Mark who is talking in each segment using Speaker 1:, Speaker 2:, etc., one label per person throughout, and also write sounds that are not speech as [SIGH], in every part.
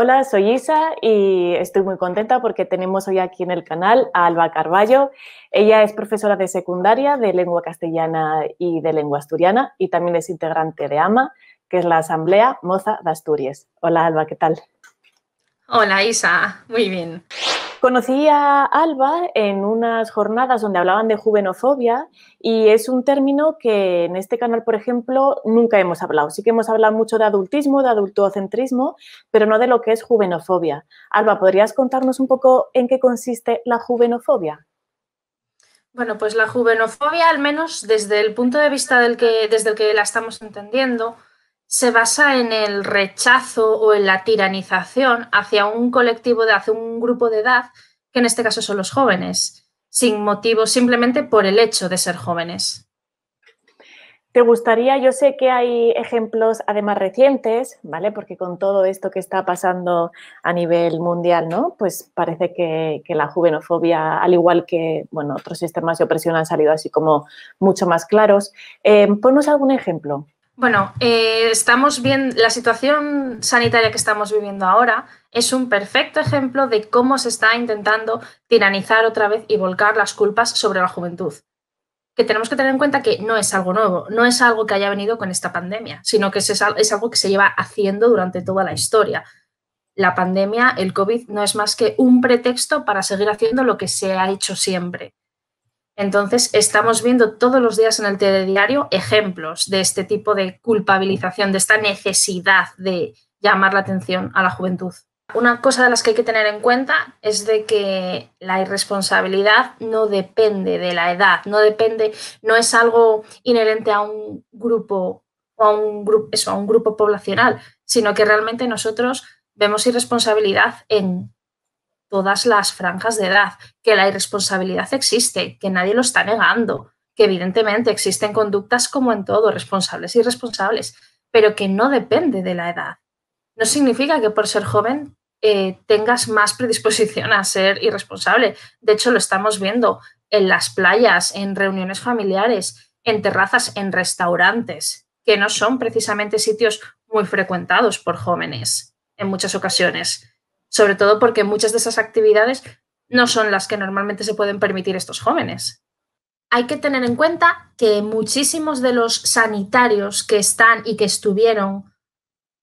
Speaker 1: Hola, soy Isa y estoy muy contenta porque tenemos hoy aquí en el canal a Alba Carballo. Ella es profesora de secundaria de lengua castellana y de lengua asturiana y también es integrante de AMA, que es la Asamblea Moza de Asturias. Hola, Alba, ¿qué tal?
Speaker 2: Hola, Isa, muy bien.
Speaker 1: Conocí a Alba en unas jornadas donde hablaban de juvenofobia y es un término que en este canal, por ejemplo, nunca hemos hablado. Sí que hemos hablado mucho de adultismo, de adultocentrismo, pero no de lo que es juvenofobia. Alba, ¿podrías contarnos un poco en qué consiste la juvenofobia?
Speaker 2: Bueno, pues la juvenofobia, al menos desde el punto de vista del que, desde el que la estamos entendiendo, se basa en el rechazo o en la tiranización hacia un colectivo, de, hacia un grupo de edad, que en este caso son los jóvenes, sin motivo, simplemente por el hecho de ser jóvenes.
Speaker 1: ¿Te gustaría? Yo sé que hay ejemplos además recientes, ¿vale? Porque con todo esto que está pasando a nivel mundial, ¿no? Pues parece que, la juvenofobia, al igual que, bueno, otros sistemas de opresión han salido así como mucho más claros. Eh, Ponos algún ejemplo.
Speaker 2: Bueno, eh, estamos bien. La situación sanitaria que estamos viviendo ahora es un perfecto ejemplo de cómo se está intentando tiranizar otra vez y volcar las culpas sobre la juventud. Que tenemos que tener en cuenta que no es algo nuevo, no es algo que haya venido con esta pandemia, sino que es algo que se lleva haciendo durante toda la historia. La pandemia, el COVID, no es más que un pretexto para seguir haciendo lo que se ha hecho siempre entonces, estamos viendo todos los días en el diario ejemplos de este tipo de culpabilización, de esta necesidad de llamar la atención a la juventud. Una cosa de las que hay que tener en cuenta es de que la irresponsabilidad no depende de la edad, no depende, no es algo inherente a un grupo o un grupo, eso, a un grupo poblacional, sino que realmente nosotros vemos irresponsabilidad en todas las franjas de edad, que la irresponsabilidad existe, que nadie lo está negando, que evidentemente existen conductas como en todo, responsables y irresponsables, pero que no depende de la edad. No significa que por ser joven eh, tengas más predisposición a ser irresponsable. De hecho, lo estamos viendo en las playas, en reuniones familiares, en terrazas, en restaurantes, que no son precisamente sitios muy frecuentados por jóvenes en muchas ocasiones sobre todo porque muchas de esas actividades no son las que normalmente se pueden permitir estos jóvenes. Hay que tener en cuenta que muchísimos de los sanitarios que están y que estuvieron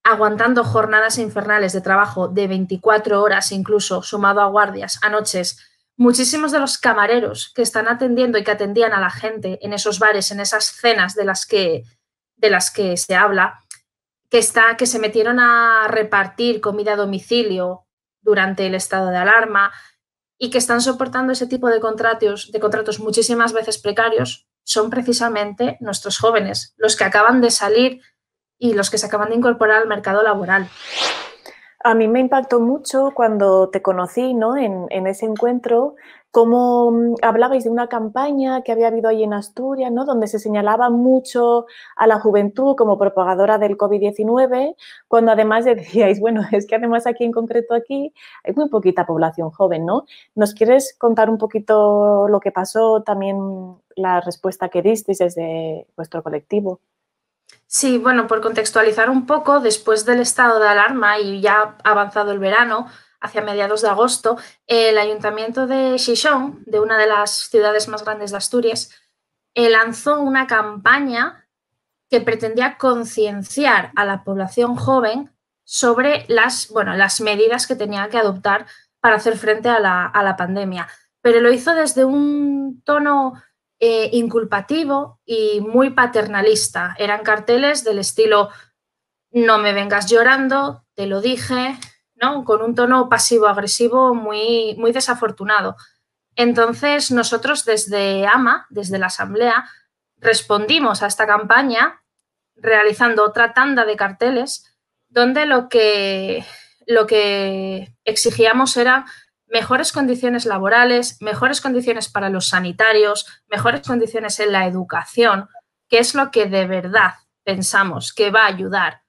Speaker 2: aguantando jornadas infernales de trabajo de 24 horas incluso, sumado a guardias, a noches, muchísimos de los camareros que están atendiendo y que atendían a la gente en esos bares, en esas cenas de las que, de las que se habla, que, está, que se metieron a repartir comida a domicilio durante el estado de alarma y que están soportando ese tipo de contratos, de contratos muchísimas veces precarios, son precisamente nuestros jóvenes, los que acaban de salir y los que se acaban de incorporar al mercado laboral.
Speaker 1: A mí me impactó mucho cuando te conocí ¿no? en, en ese encuentro cómo mm, hablabais de una campaña que había habido ahí en Asturias, ¿no? donde se señalaba mucho a la juventud como propagadora del COVID-19, cuando además [LAUGHS] decíais, bueno, es que además aquí en concreto aquí hay muy poquita población joven, ¿no? ¿Nos quieres contar un poquito lo que pasó, también la respuesta que disteis desde vuestro colectivo?
Speaker 2: Sí, bueno, por contextualizar un poco, después del estado de alarma y ya avanzado el verano, hacia mediados de agosto, el ayuntamiento de Chichon, de una de las ciudades más grandes de Asturias, eh, lanzó una campaña que pretendía concienciar a la población joven sobre las, bueno, las medidas que tenía que adoptar para hacer frente a la, pandemia. Pero lo hizo desde un tono eh, inculpativo y muy paternalista. Eran carteles del estilo, no me vengas llorando, te lo dije, con un tono pasivo-agresivo muy, muy desafortunado. Entonces, nosotros desde AMA, desde la Asamblea, respondimos a esta campaña realizando otra tanda de carteles donde lo que, lo que exigíamos era mejores condiciones laborales, mejores condiciones para los sanitarios, mejores condiciones en la educación, que es lo que de verdad pensamos que va a ayudar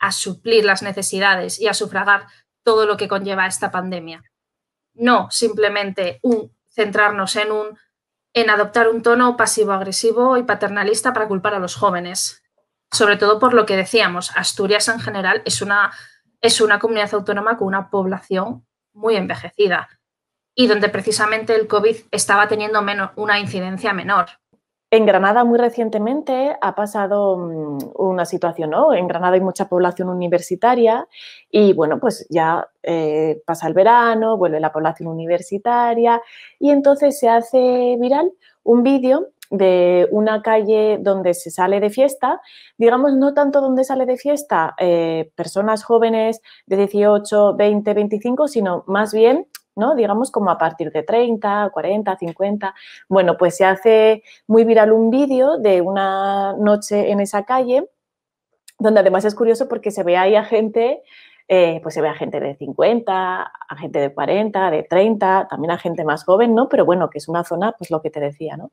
Speaker 2: a suplir las necesidades y a sufragar todo lo que conlleva esta pandemia. No simplemente un, centrarnos en, un, en adoptar un tono pasivo-agresivo y paternalista para culpar a los jóvenes. Sobre todo por lo que decíamos, Asturias en general es una, es una comunidad autónoma con una población muy envejecida y donde precisamente el COVID estaba teniendo menos, una incidencia menor.
Speaker 1: En Granada muy recientemente ha pasado mm, una situación, ¿no? En Granada hay mucha población universitaria y bueno, pues ya eh, pasa el verano, vuelve la población universitaria y entonces se hace viral un vídeo de una calle donde se sale de fiesta, digamos, no tanto donde sale de fiesta eh, personas jóvenes de 18, 20, 25, sino más bien Digamos como a partir de 30, 40, 50. Bueno, pues se hace muy viral un vídeo de una noche en esa calle donde además es curioso porque se ve ahí a gente eh, pues se ve a gente de 50, a gente de 40, de 30, también a gente más joven, ¿no? Pero bueno, que es una zona, pues lo que te decía, ¿no?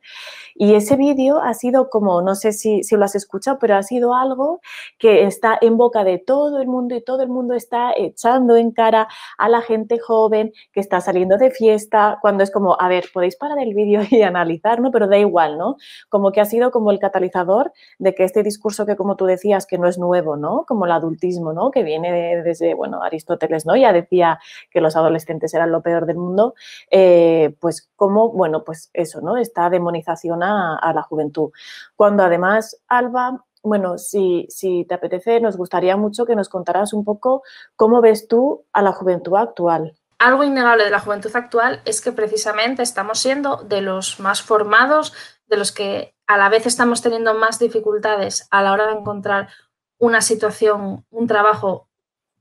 Speaker 1: Y ese vídeo ha sido como, no sé si, lo has escuchado, pero ha sido algo que está en boca de todo el mundo y todo el mundo está echando en cara a la gente joven que está saliendo de fiesta, cuando es como, a ver, podéis parar el vídeo y analizar, ¿no? Pero da igual, ¿no? Como que ha sido como el catalizador de que este discurso que, como tú decías, que no es nuevo, ¿no? Como el adultismo, ¿no? Que viene desde bueno, Aristóteles, ¿no? Ya decía que los adolescentes eran lo peor del mundo, eh, pues cómo, bueno, pues eso, ¿no? Esta demonización a, a la juventud. Cuando además, Alba, bueno, si, si, te apetece, nos gustaría mucho que nos contaras un poco cómo ves tú a la juventud actual.
Speaker 2: Algo innegable de la juventud actual es que precisamente estamos siendo de los más formados, de los que a la vez estamos teniendo más dificultades a la hora de encontrar una situación, un trabajo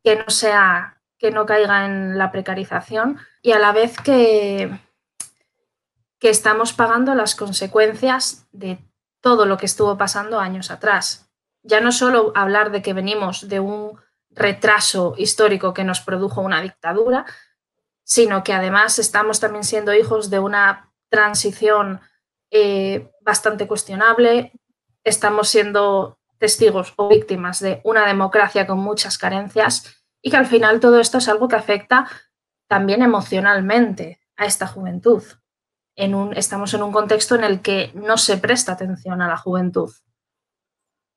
Speaker 2: que no sea, que no caiga en la precarización y a la vez que, que estamos pagando las consecuencias de todo lo que estuvo pasando años atrás. Ya no solo hablar de que venimos de un retraso histórico que nos produjo una dictadura, sino que además estamos también siendo hijos de una transición eh, bastante cuestionable, estamos siendo testigos o víctimas de una democracia con muchas carencias y que al final todo esto es algo que afecta también emocionalmente a esta juventud. estamos en un contexto en el que no se presta atención a la juventud.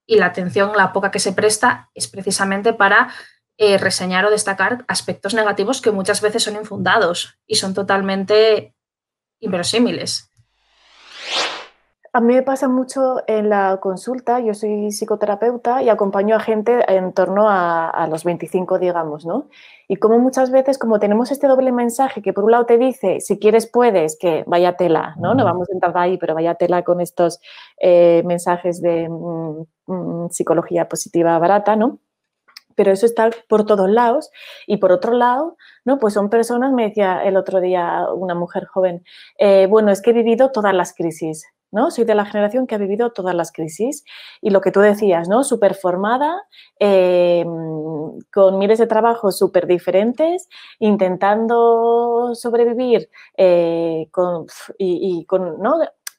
Speaker 2: Y la atención, la poca que se presta, es precisamente para eh, reseñar o destacar aspectos negativos que muchas veces son infundados y son totalmente inverosímiles.
Speaker 1: A mí me pasa mucho en la consulta, yo soy psicoterapeuta y acompaño a gente en torno a, los 25, digamos, ¿no? Y como muchas veces, como tenemos este doble mensaje que por un lado te dice, si quieres puedes, que vaya tela, ¿no? No vamos a entrar ahí, pero vaya tela con estos eh, mensajes de mm, mm, psicología positiva barata, ¿no? pero eso está por todos lados. Y por otro lado, ¿no? Pues son personas, me decía el otro día una mujer joven, eh, bueno, es que he vivido todas las crisis. ¿no? Soy de la generación que ha vivido todas las crisis y lo que tú decías, ¿no? Súper formada, eh, con miles de trabajos súper diferentes, intentando sobrevivir eh, con, y, con,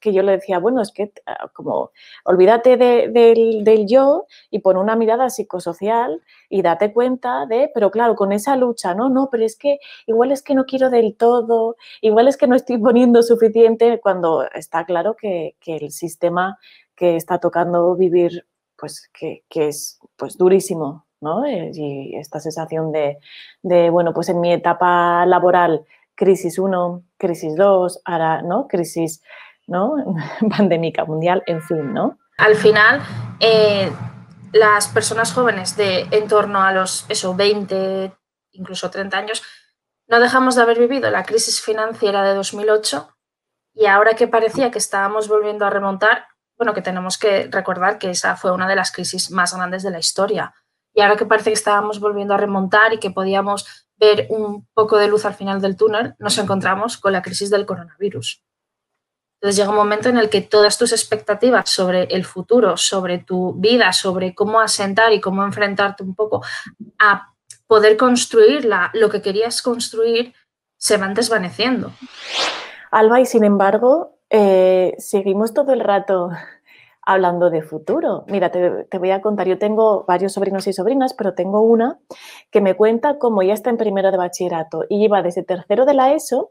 Speaker 1: que yo le decía, bueno, es que ah, como olvídate del, yo y pon una mirada psicosocial y date cuenta de, pero claro, con esa lucha, no, no, pero es que igual es que no quiero del todo, igual es que no estoy [LAUGHS] poniendo suficiente cuando está claro que, el sistema que está tocando vivir, pues que, es pues durísimo, ¿no? Eh, y esta sensación de, bueno, pues en mi etapa laboral, crisis uno, crisis dos, ahora, ¿no? Crisis ¿no? [LAUGHS] pandémica mundial, en fin, ¿no?
Speaker 2: Al final, eh, las personas jóvenes de en torno a los 20, incluso 30 años, no dejamos de haber vivido la crisis financiera de 2008 y ahora que parecía que estábamos volviendo a remontar, bueno, que tenemos que recordar que esa fue una de las crisis más grandes de la historia. Y ahora que parece que estábamos volviendo a remontar y que podíamos ver un poco de luz al final del túnel, nos encontramos con la crisis del coronavirus. Entonces llega un momento en el que todas tus expectativas sobre el futuro, sobre tu vida, sobre cómo asentar y cómo enfrentarte un poco a poder
Speaker 1: construir lo que querías construir,
Speaker 2: se van desvaneciendo. Alba,
Speaker 1: y sin embargo, eh, seguimos todo el rato hablando de futuro. Mira, te, voy a contar, yo tengo varios sobrinos y sobrinas, pero tengo una que me cuenta cómo ya está en primero de bachillerato y lleva desde tercero de la ESO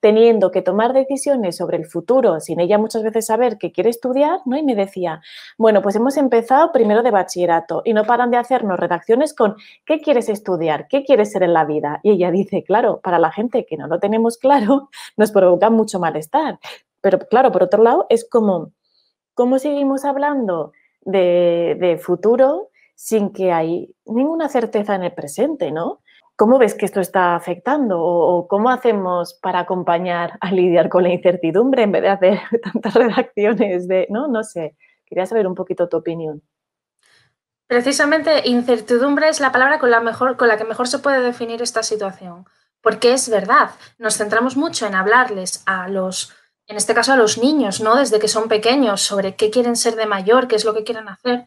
Speaker 1: teniendo que tomar decisiones sobre el futuro, sin ella muchas veces saber qué quiere estudiar, ¿no? Y me decía, bueno, pues hemos empezado primero de bachillerato y no paran de hacernos redacciones con qué quieres estudiar, qué quieres ser en la vida. Y ella dice, claro, para la gente que no lo tenemos claro, nos provoca mucho malestar. Pero claro, por otro lado, es como ¿Cómo seguimos hablando de, futuro sin que hay ninguna certeza en el presente, ¿no? ¿Cómo ves que esto está afectando? ¿O, cómo hacemos para acompañar a lidiar con la incertidumbre en vez de hacer [LAUGHS] tantas redacciones de, no, no sé, quería saber un poquito tu opinión.
Speaker 2: Precisamente incertidumbre es la palabra con la, mejor, con la que mejor se puede definir esta situación, porque es verdad, nos centramos mucho en hablarles a los en este caso a los niños, ¿no? Desde que son pequeños, sobre qué quieren ser de mayor, qué es lo que quieren hacer.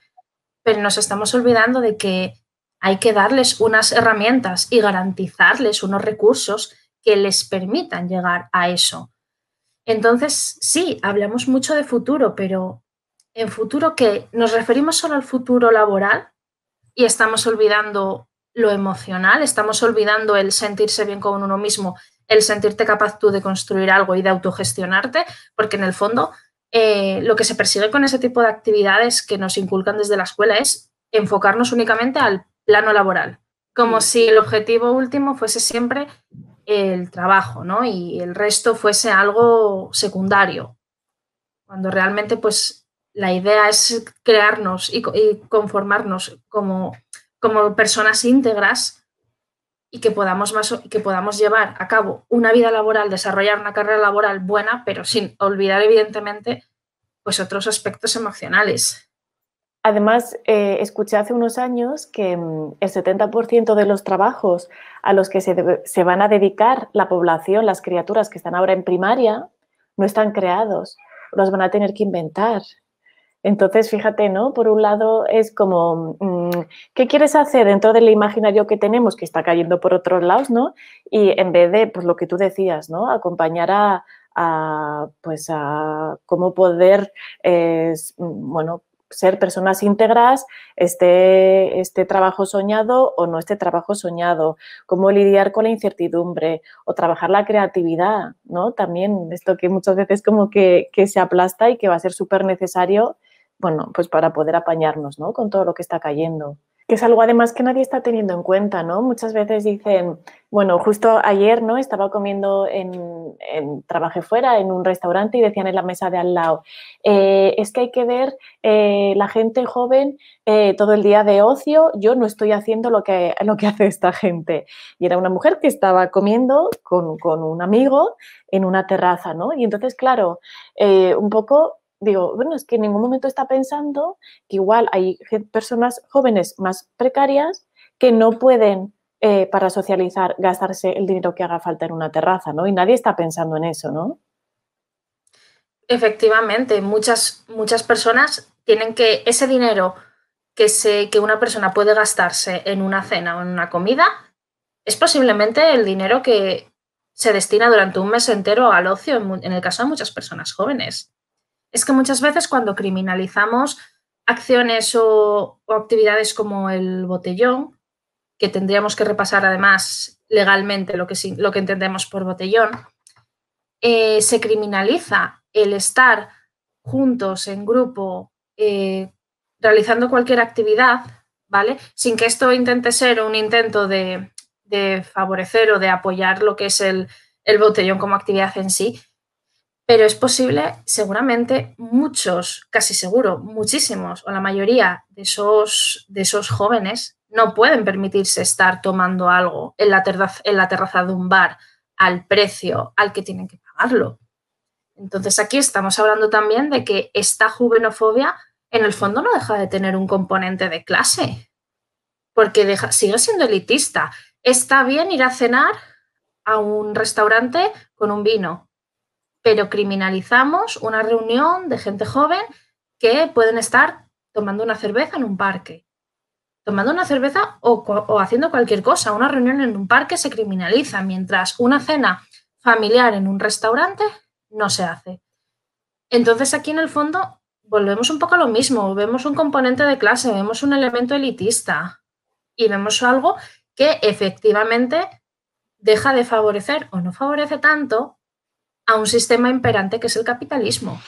Speaker 2: Pero nos estamos olvidando de que hay que darles unas herramientas y garantizarles unos recursos que les permitan llegar a eso. Entonces, sí, hablamos mucho de futuro, pero en futuro que nos referimos solo al futuro laboral y estamos olvidando lo emocional, estamos olvidando el sentirse bien con uno mismo el sentirte capaz tú de construir algo y de autogestionarte, porque en el fondo eh, lo que se persigue con ese tipo de actividades que nos inculcan desde la escuela es enfocarnos únicamente al plano laboral, como mm. si el objetivo último fuese siempre el trabajo, ¿no? Y el resto fuese algo secundario, cuando realmente pues la idea es crearnos y, conformarnos como, como personas íntegras y que podamos, que podamos llevar a cabo una vida laboral, desarrollar una carrera laboral buena, pero sin olvidar evidentemente pues otros aspectos emocionales.
Speaker 1: Además, eh, escuché hace unos años que mm, el 70% de los trabajos a los que se, se, van a dedicar la población, las criaturas que están ahora en primaria, no están creados, los van a tener que inventar. Entonces, fíjate, ¿no? Por un lado es como mm, qué quieres hacer dentro del imaginario que tenemos, que está cayendo por otros lados, ¿no? Y en vez de, pues lo que tú decías, ¿no? Acompañar a, pues cómo poder, ser personas íntegras, este, este, trabajo soñado o no este trabajo soñado, cómo lidiar con la incertidumbre o trabajar la creatividad, ¿no? También esto que muchas veces como que, que se aplasta y que va a ser súper necesario bueno, pues para poder apañarnos, ¿no? Con todo lo que está cayendo. Que es algo además que nadie está teniendo en cuenta, ¿no? Muchas veces dicen, bueno, justo ayer, ¿no? Estaba comiendo en, trabajé fuera en un restaurante y decían en la mesa de al lado, eh, es que hay que ver eh, la gente joven eh, todo el día de ocio, yo no estoy haciendo lo que, lo que hace esta gente. Y era una mujer que estaba comiendo con, con un amigo en una terraza, ¿no? Y entonces, claro, un poco digo, bueno, es que en ningún momento está pensando que igual hay personas jóvenes más precarias que no pueden eh, para socializar gastarse el dinero que haga falta en una terraza, ¿no? Y nadie está pensando en eso, ¿no?
Speaker 2: Efectivamente, muchas, muchas personas tienen que ese dinero que, se, que una persona puede gastarse en una cena o en una comida es posiblemente el dinero que se destina durante un mes entero al ocio en el caso de muchas personas jóvenes es que muchas veces cuando criminalizamos acciones o, actividades como el botellón, que tendríamos que repasar además legalmente lo que, lo que entendemos por botellón, eh, se criminaliza el estar juntos en grupo eh, realizando cualquier actividad, ¿vale? Sin que esto intente ser un intento de, favorecer o de apoyar lo que es el, el, botellón como actividad en sí, pero es posible, seguramente, muchos, casi seguro, muchísimos o la mayoría de esos, de esos jóvenes no pueden permitirse estar tomando algo en la, terraza, en la terraza de un bar al precio al que tienen que pagarlo. Entonces aquí estamos hablando también de que esta juvenofobia en el fondo no deja de tener un componente de clase, porque sigue siendo elitista. Está bien ir a cenar a un restaurante con un vino, pero criminalizamos una reunión de gente joven que pueden estar tomando una cerveza en un parque. Tomando una cerveza o, haciendo cualquier cosa. Una reunión en un parque se criminaliza, mientras una cena familiar en un restaurante no se hace. Entonces aquí en el fondo volvemos un poco a lo mismo. Vemos un componente de clase, vemos un elemento elitista y vemos algo que efectivamente
Speaker 1: deja de favorecer o no favorece tanto a un sistema imperante que es el capitalismo.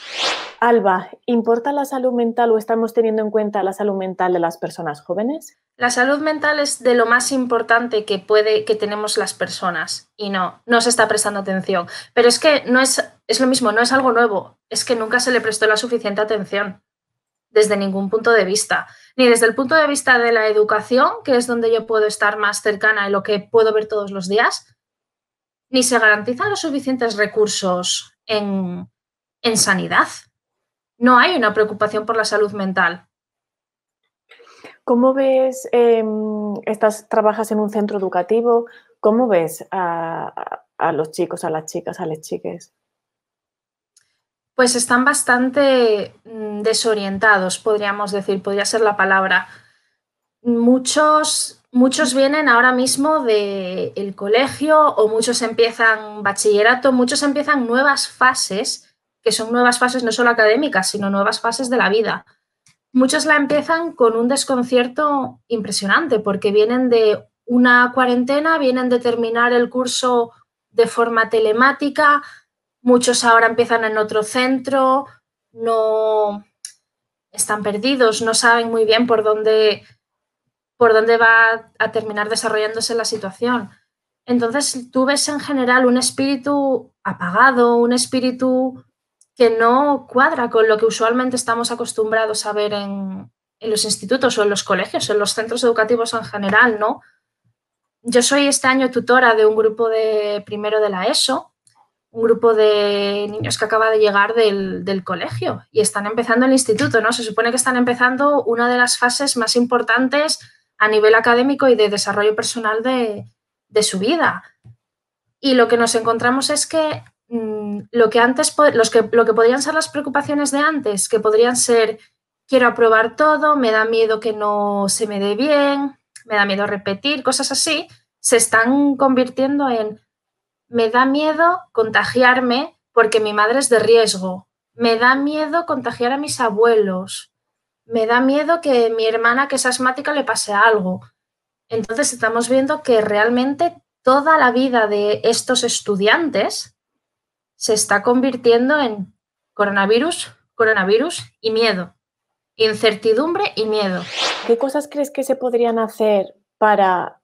Speaker 1: Alba, ¿importa la salud mental o estamos teniendo en cuenta la salud mental de las personas jóvenes?
Speaker 2: La salud mental es de lo más importante que puede que tenemos las personas y no no se está prestando atención, pero es que no es es lo mismo, no es algo nuevo, es que nunca se le prestó la suficiente atención desde ningún punto de vista, ni desde el punto de vista de la educación, que es donde yo puedo estar más cercana y lo que puedo ver todos los días, ni se garantizan los suficientes recursos en, sanidad. No hay una preocupación por la salud mental.
Speaker 1: ¿Cómo ves, em, estas, trabajas en un centro educativo, cómo ves a, a los chicos, a las chicas, a las chiques?
Speaker 2: Pues están bastante mm, desorientados, podríamos decir, podría ser la palabra. Muchos Muchos vienen ahora mismo del el colegio o muchos empiezan bachillerato, muchos empiezan nuevas fases, que son nuevas fases no solo académicas, sino nuevas fases de la vida. Muchos la empiezan con un desconcierto impresionante porque vienen de una cuarentena, vienen de terminar el curso de forma telemática, muchos ahora empiezan en otro centro, no están perdidos, no saben muy bien por dónde por dónde va a terminar desarrollándose la situación. Entonces tú ves en general un espíritu apagado, un espíritu que no cuadra con lo que usualmente estamos acostumbrados a ver en, los institutos o en los colegios, en los centros educativos en general, ¿no? Yo soy este año tutora de un grupo de primero de la ESO, un grupo de niños que acaba de llegar del, del, colegio y están empezando el instituto, ¿no? Se supone que están empezando una de las fases más importantes a nivel académico y de desarrollo personal de, de su vida. Y lo que nos encontramos es que mm, lo que antes los que, lo que podrían ser las preocupaciones de antes, que podrían ser quiero aprobar todo, me da miedo que no se me dé bien, me da miedo repetir, cosas así, se están convirtiendo en me da miedo contagiarme porque mi madre es de riesgo, me da miedo contagiar a mis abuelos, me da miedo que mi hermana que es asmática le pase algo. Entonces estamos viendo que realmente toda la vida de estos estudiantes se está convirtiendo en coronavirus, coronavirus y miedo, incertidumbre y
Speaker 1: miedo. ¿Qué cosas crees que se podrían hacer para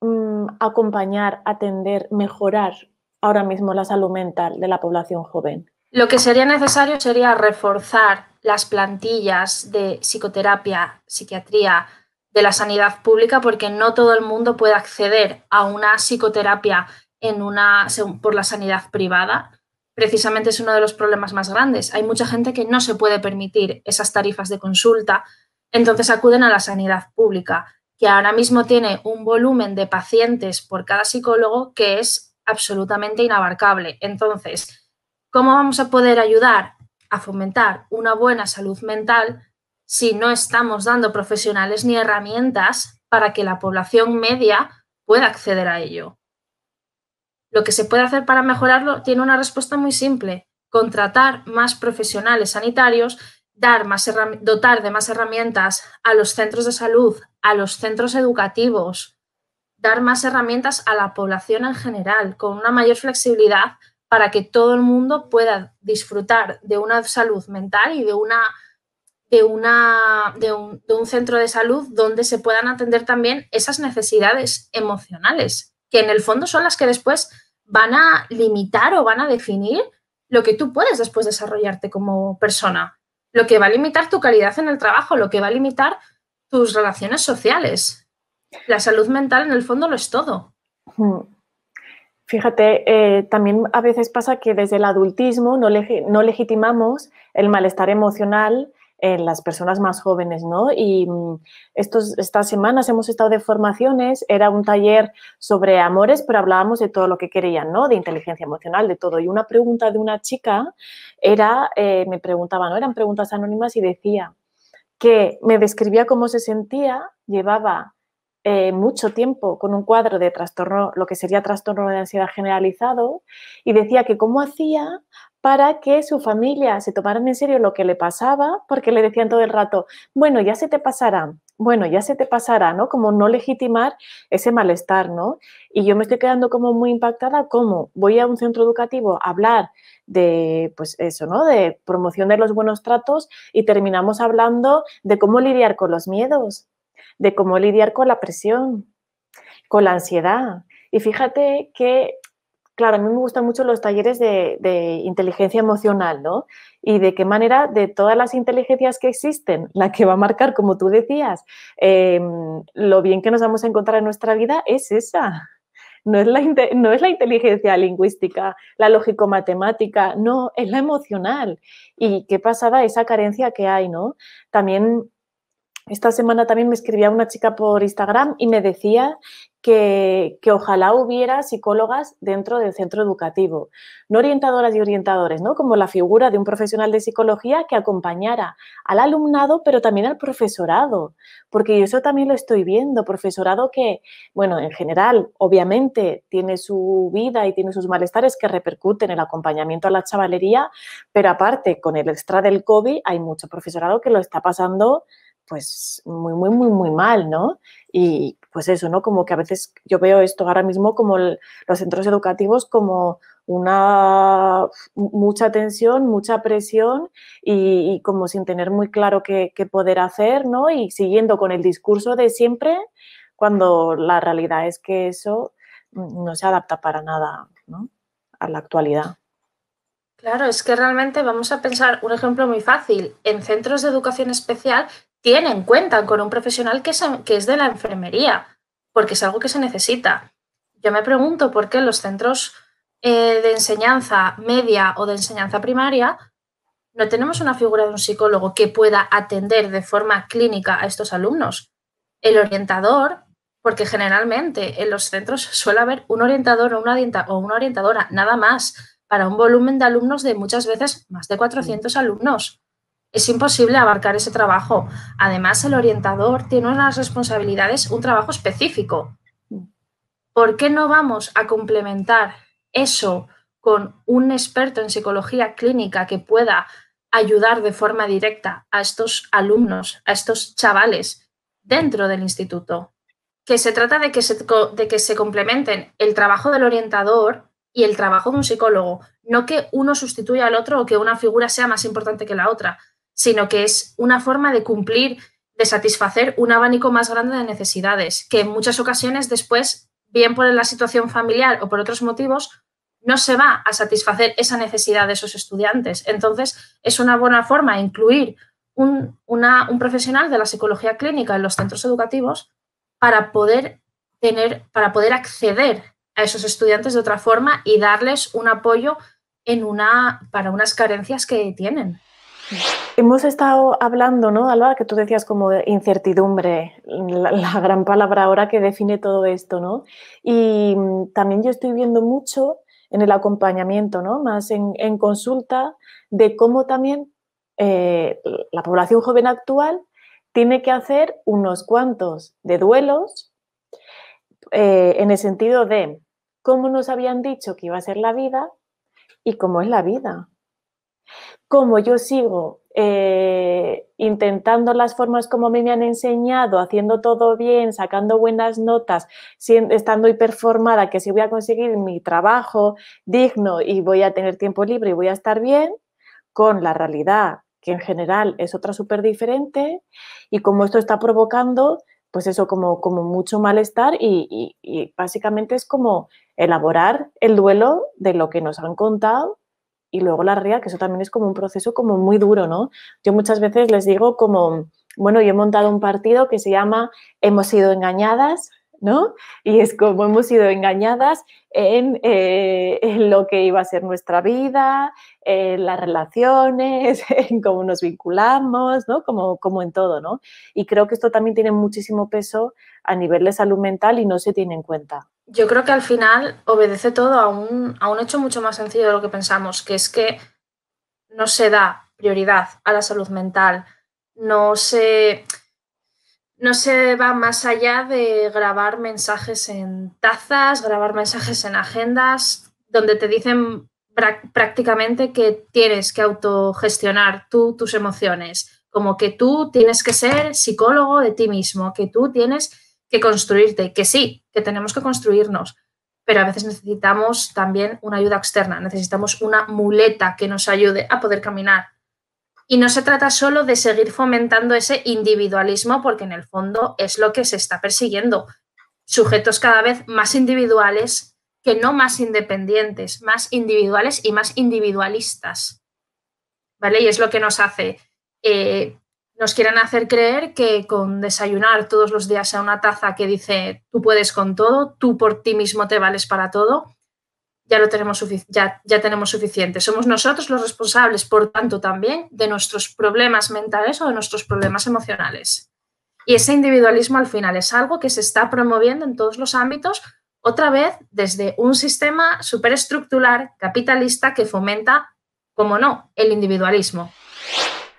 Speaker 1: mm, acompañar, atender, mejorar ahora mismo la salud mental de la población joven?
Speaker 2: Lo que sería necesario sería reforzar las plantillas de psicoterapia, psiquiatría, de la sanidad pública, porque no todo el mundo puede acceder a una psicoterapia en una, por la sanidad privada. Precisamente es uno de los problemas más grandes. Hay mucha gente que no se puede permitir esas tarifas de consulta, entonces acuden a la sanidad pública, que ahora mismo tiene un volumen de pacientes por cada psicólogo que es absolutamente inabarcable. Entonces, ¿cómo vamos a poder ayudar? fomentar una buena salud mental si no estamos dando profesionales ni herramientas para que la población media pueda acceder a ello. Lo que se puede hacer para mejorarlo tiene una respuesta muy simple, contratar más profesionales sanitarios, dar más dotar de más herramientas a los centros de salud, a los centros educativos, dar más herramientas a la población en general, con una mayor flexibilidad para que todo el mundo pueda disfrutar de una salud mental y de una de, una, de, un, un centro de salud donde se puedan atender también esas necesidades emocionales, que en el fondo son las que después van a limitar o van a definir lo que tú puedes después desarrollarte como persona, lo que va a limitar tu calidad en el trabajo, lo que va a limitar tus relaciones sociales. La salud mental en el fondo lo es todo.
Speaker 1: Hmm. Fíjate, eh, también a veces pasa que desde el adultismo no, legitimamos el malestar emocional en las personas más jóvenes, ¿no? Y mm, estas semanas hemos estado de formaciones, era un taller sobre amores, pero hablábamos de todo lo que querían, ¿no? De inteligencia emocional, de todo. Y una pregunta de una chica era, eh, me preguntaba, ¿no? Eran preguntas anónimas y decía que me describía cómo se sentía, llevaba eh, mucho tiempo con un cuadro de trastorno, lo que sería trastorno de ansiedad generalizado, y decía que cómo hacía para que su familia se tomaran en serio lo que le pasaba, porque le decían todo el rato, bueno, ya se te pasará, bueno, ya se te pasará, ¿no? Como no legitimar ese malestar, ¿no? Y yo me estoy quedando como muy impactada, ¿cómo? Voy a un centro educativo a hablar de, pues eso, ¿no? De promoción de los buenos tratos y terminamos hablando de cómo lidiar con los miedos de cómo lidiar con la presión, con la ansiedad. Y fíjate que, claro, a mí me gustan mucho los talleres de, inteligencia emocional, ¿no? Y de qué manera de todas las inteligencias que existen, la que va a marcar, como tú decías, eh, lo bien que nos vamos a encontrar en nuestra vida es esa. No es, la, no es la, inteligencia lingüística, la lógico-matemática, no, es la emocional. Y qué pasada esa carencia que hay, ¿no? También esta semana también me escribía una chica por Instagram y me decía que, ojalá hubiera psicólogas dentro del centro educativo, no orientadoras y orientadores, ¿no? Como la figura de un profesional de psicología que acompañara al alumnado, pero también al profesorado, porque yo eso también lo estoy viendo, profesorado que, bueno, en general, obviamente, tiene su vida y tiene sus malestares que repercuten en el acompañamiento a la chavalería, pero aparte, con el extra del COVID, hay mucho profesorado que lo está pasando pues muy, muy, muy, muy mal, ¿no? Y pues eso, ¿no? Como que a veces yo veo esto ahora mismo como los centros educativos como una mucha tensión, mucha presión y, como sin tener muy claro qué, qué, poder hacer, ¿no? Y siguiendo con el discurso de siempre, cuando la realidad es que eso mm, no se adapta para nada ¿no? a la actualidad.
Speaker 2: Claro, es que realmente vamos a pensar un ejemplo muy fácil. En centros de educación especial tienen, cuenta con un profesional que es, de la enfermería, porque es algo que se necesita. Yo me pregunto por qué en los centros eh, de enseñanza media o de enseñanza primaria no tenemos una figura de un psicólogo que pueda atender de forma clínica a estos alumnos. El orientador, porque generalmente en los centros suele haber un orientador o una, o una orientadora, nada más, para un volumen de alumnos de muchas veces más de 400 alumnos es imposible abarcar ese trabajo. Además, el orientador tiene unas responsabilidades, un trabajo específico. ¿Por qué no vamos a complementar eso con un experto en psicología clínica que pueda ayudar de forma directa a estos alumnos, a estos chavales dentro del instituto? Que se trata de que se, de que se complementen el trabajo del orientador y el trabajo de un psicólogo, no que uno sustituya al otro o que una figura sea más importante que la otra sino que es una forma de cumplir, de satisfacer un abanico más grande de necesidades, que en muchas ocasiones después, bien por la situación familiar o por otros motivos, no se va a satisfacer esa necesidad de esos estudiantes. Entonces, es una buena forma incluir un, un profesional de la psicología clínica en los centros educativos para poder tener, para poder acceder a esos estudiantes de otra forma y darles un apoyo en una, para unas
Speaker 1: carencias que tienen. Hemos estado hablando, ¿no, Que tú decías como incertidumbre, la, gran palabra ahora que define todo esto, ¿no? Y mm, también yo estoy viendo mucho en el acompañamiento, ¿no? Más en, consulta, de cómo también eh, la población joven actual tiene que hacer unos cuantos de duelos eh, en el sentido de cómo nos habían dicho que iba a ser la vida y cómo es la vida como yo sigo eh, intentando las formas como me han enseñado, haciendo todo bien, sacando buenas notas, estando hiperformada, que si voy a conseguir mi trabajo digno y voy a tener tiempo libre y voy a estar bien, con la realidad, que en general es otra súper diferente, y como esto está provocando, pues eso, como, mucho malestar y básicamente es como elaborar el duelo de lo que nos han contado y luego la ría, que eso también es como un proceso como muy duro, ¿no? Yo muchas veces les digo como, bueno, yo he montado un partido que se llama Hemos sido engañadas, ¿no? Y es como hemos sido engañadas eh, en, lo que iba a ser nuestra vida, en las relaciones, [LAUGHS] en cómo nos vinculamos, Como, en todo, ¿no? Y creo que esto también tiene muchísimo peso a nivel de salud mental y no se tiene en cuenta.
Speaker 2: Yo creo que al final obedece todo a un, a un hecho mucho más sencillo de lo que pensamos, que es que no se da prioridad a la salud mental, no se no se va más allá de grabar mensajes en tazas, grabar mensajes en agendas, donde te dicen prácticamente que tienes que autogestionar tú tus emociones, como que tú tienes que ser psicólogo de ti mismo, que tú tienes que construirte, que sí, que tenemos que construirnos, pero a veces necesitamos también una ayuda externa, necesitamos una muleta que nos ayude a poder caminar, y no se trata solo de seguir fomentando ese individualismo, porque en el fondo es lo que se está persiguiendo. Sujetos cada vez más individuales que no más independientes, más individuales y más individualistas. ¿Vale? Y es lo que nos hace. Eh, nos quieren hacer creer que con desayunar todos los días a una taza que dice tú puedes con todo, tú por ti mismo te vales para todo, ya lo tenemos ya, ya tenemos suficiente. Somos nosotros los responsables, por tanto, también de nuestros problemas mentales o de nuestros problemas emocionales. Y ese individualismo al final es algo que se está promoviendo en todos los ámbitos, otra vez desde un sistema superestructural capitalista que fomenta, como no,
Speaker 1: el individualismo.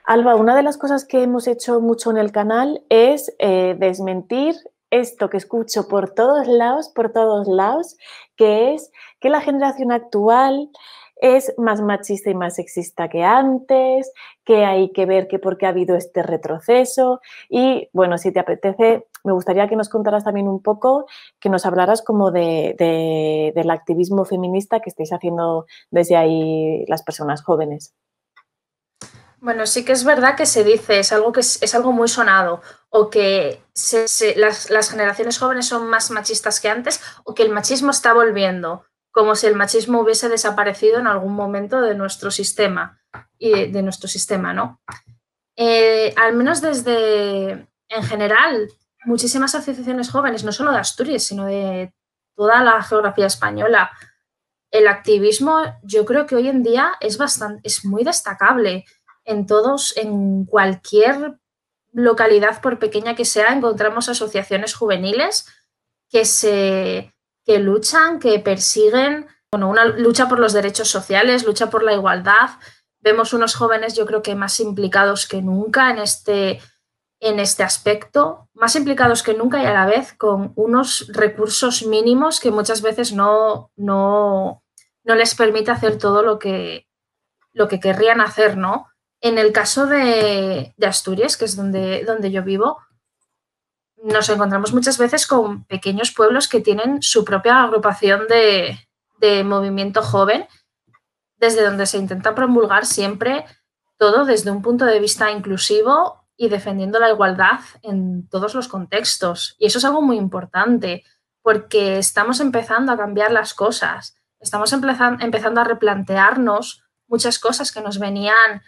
Speaker 1: Alba, una de las cosas que hemos hecho mucho en el canal es eh, desmentir esto que escucho por todos lados, por todos lados, que es que la generación actual es más machista y más sexista que antes, que hay que ver que por qué ha habido este retroceso. Y bueno, si te apetece, me gustaría que nos contaras también un poco, que nos hablaras como del activismo feminista que estáis haciendo desde ahí las personas jóvenes.
Speaker 2: Bueno, sí que es verdad que se dice, es algo que es, algo muy sonado, o que las, las generaciones jóvenes son más machistas que antes, o que el machismo está volviendo como si el machismo hubiese desaparecido en algún momento de nuestro sistema y de, nuestro sistema, ¿no? Eh, al menos desde, en general, muchísimas asociaciones jóvenes, no solo de Asturias, sino de toda la geografía española, el activismo yo creo que hoy en día es bastante es muy destacable en todos en cualquier localidad por pequeña que sea encontramos asociaciones juveniles que se que luchan, que persiguen, bueno, una lucha por los derechos sociales, lucha por la igualdad. Vemos unos jóvenes, yo creo que más implicados que nunca en este, en este aspecto, más implicados que nunca y a la vez con unos recursos mínimos que muchas veces no, no, no les permite hacer todo lo que, lo que querrían hacer, ¿no? En el caso de, Asturias, que es donde, donde yo vivo, nos encontramos muchas veces con pequeños pueblos que tienen su propia agrupación de, movimiento joven, desde donde se intenta promulgar siempre todo desde un punto de vista inclusivo y defendiendo la igualdad en todos los contextos. Y eso es algo muy importante, porque estamos empezando a cambiar las cosas, estamos empezando a replantearnos muchas cosas que nos venían,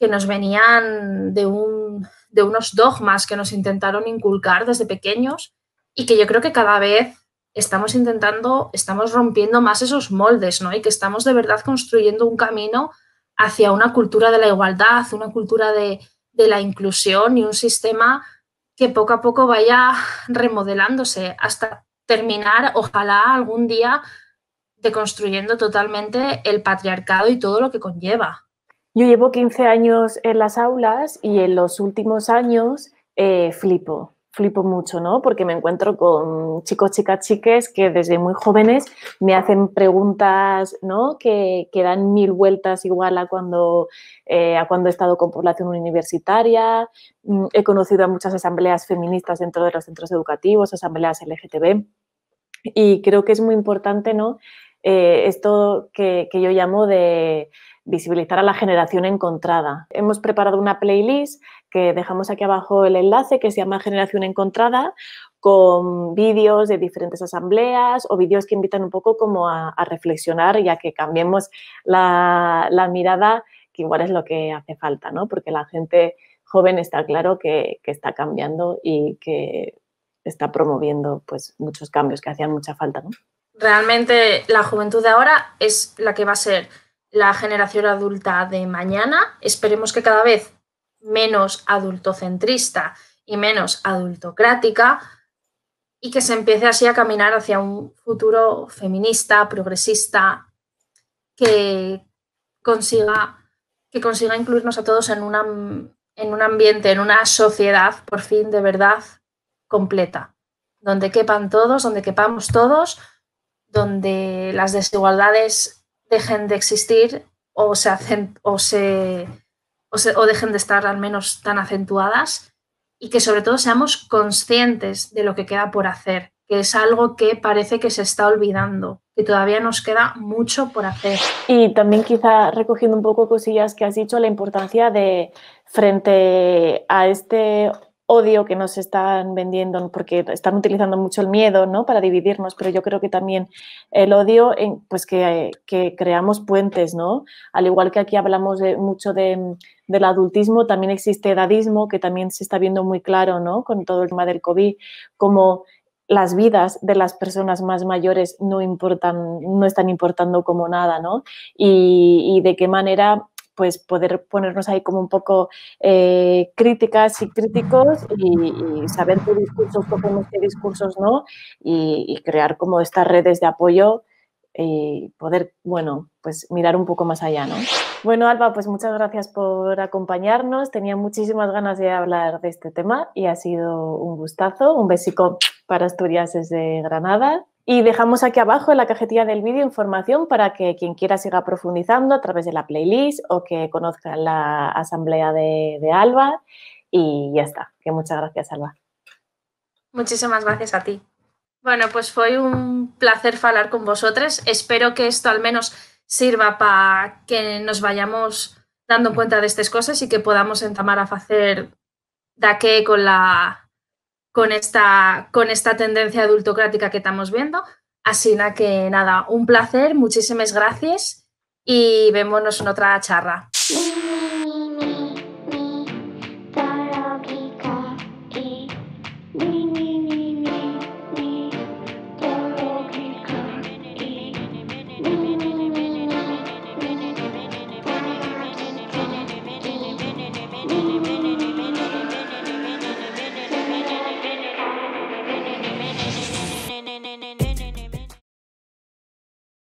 Speaker 2: que nos venían de un de unos dogmas que nos intentaron inculcar desde pequeños y que yo creo que cada vez estamos intentando, estamos rompiendo más esos moldes, ¿no? Y que estamos de verdad construyendo un camino hacia una cultura de la igualdad, una cultura de, de la inclusión y un sistema que poco a poco vaya remodelándose hasta terminar, ojalá algún día, deconstruyendo totalmente el patriarcado y todo lo que conlleva.
Speaker 1: Yo llevo 15 años en las aulas y en los últimos años eh, flipo, flipo mucho, ¿no? Porque me encuentro con chicos, chicas, chiques que desde muy jóvenes me hacen preguntas, ¿no? Que, que dan mil vueltas igual a cuando, eh, a cuando he estado con población universitaria. Mm, he conocido a muchas asambleas feministas dentro de los centros educativos, asambleas LGTB. Y creo que es muy importante, ¿no? Eh, esto que yo llamo de visibilizar a la generación encontrada. Hemos preparado una playlist que dejamos aquí abajo el enlace que se llama Generación Encontrada con vídeos de diferentes asambleas o vídeos que invitan un poco como a, reflexionar y a que cambiemos la, mirada, que igual es lo que hace falta, ¿no? Porque la gente joven está claro que, está cambiando y que está promoviendo pues muchos cambios que hacían mucha falta, ¿no?
Speaker 2: Realmente la juventud de ahora es la que va a ser la generación adulta de mañana. Esperemos que cada vez menos adultocentrista y menos adultocrática y que se empiece así a caminar hacia un futuro feminista, progresista, que consiga, que consiga incluirnos a todos en, una, en un ambiente, en una sociedad por fin de verdad completa, donde quepan todos, donde quepamos todos, donde las desigualdades dejen de existir o se, hacen, o, se, o, dejen de estar al menos tan acentuadas y que sobre todo seamos conscientes de lo que queda por hacer, que es algo que parece que se está olvidando,
Speaker 1: que todavía nos queda mucho por hacer. Y también quizá recogiendo un poco cosillas que has dicho, la importancia de frente a este odio que nos están vendiendo, porque están utilizando mucho el miedo ¿no? para dividirnos, pero yo creo que también el odio, pues que, creamos puentes, ¿no? Al igual que aquí hablamos de, mucho del adultismo, también existe edadismo, que también se está viendo muy claro, ¿no? Con todo el tema del COVID, como las vidas de las personas más mayores no importan, no están importando como nada, ¿no? Y, y de qué manera pues poder ponernos ahí como un poco eh, críticas y críticos y, saber qué discursos cogemos, qué discursos no, y, crear como estas redes de apoyo y poder, bueno, pues mirar un poco más allá, ¿no? Bueno, Alba, pues muchas gracias por acompañarnos. Tenía muchísimas ganas de hablar de este tema y ha sido un gustazo. Un besico para Asturias desde Granada y dejamos aquí abajo en la cajetilla del vídeo información para que quien quiera siga profundizando a través de la playlist o que conozca la asamblea de, Alba. Y ya está. Que muchas gracias, Alba.
Speaker 2: Muchísimas gracias a ti. Bueno, pues fue un placer hablar con vosotros. Espero que esto al menos sirva para que nos vayamos dando cuenta de estas cosas y que podamos entamar a hacer daque con la con esta, con esta tendencia adultocrática que estamos viendo. Así que nada, un placer, muchísimas gracias y vémonos en otra charla.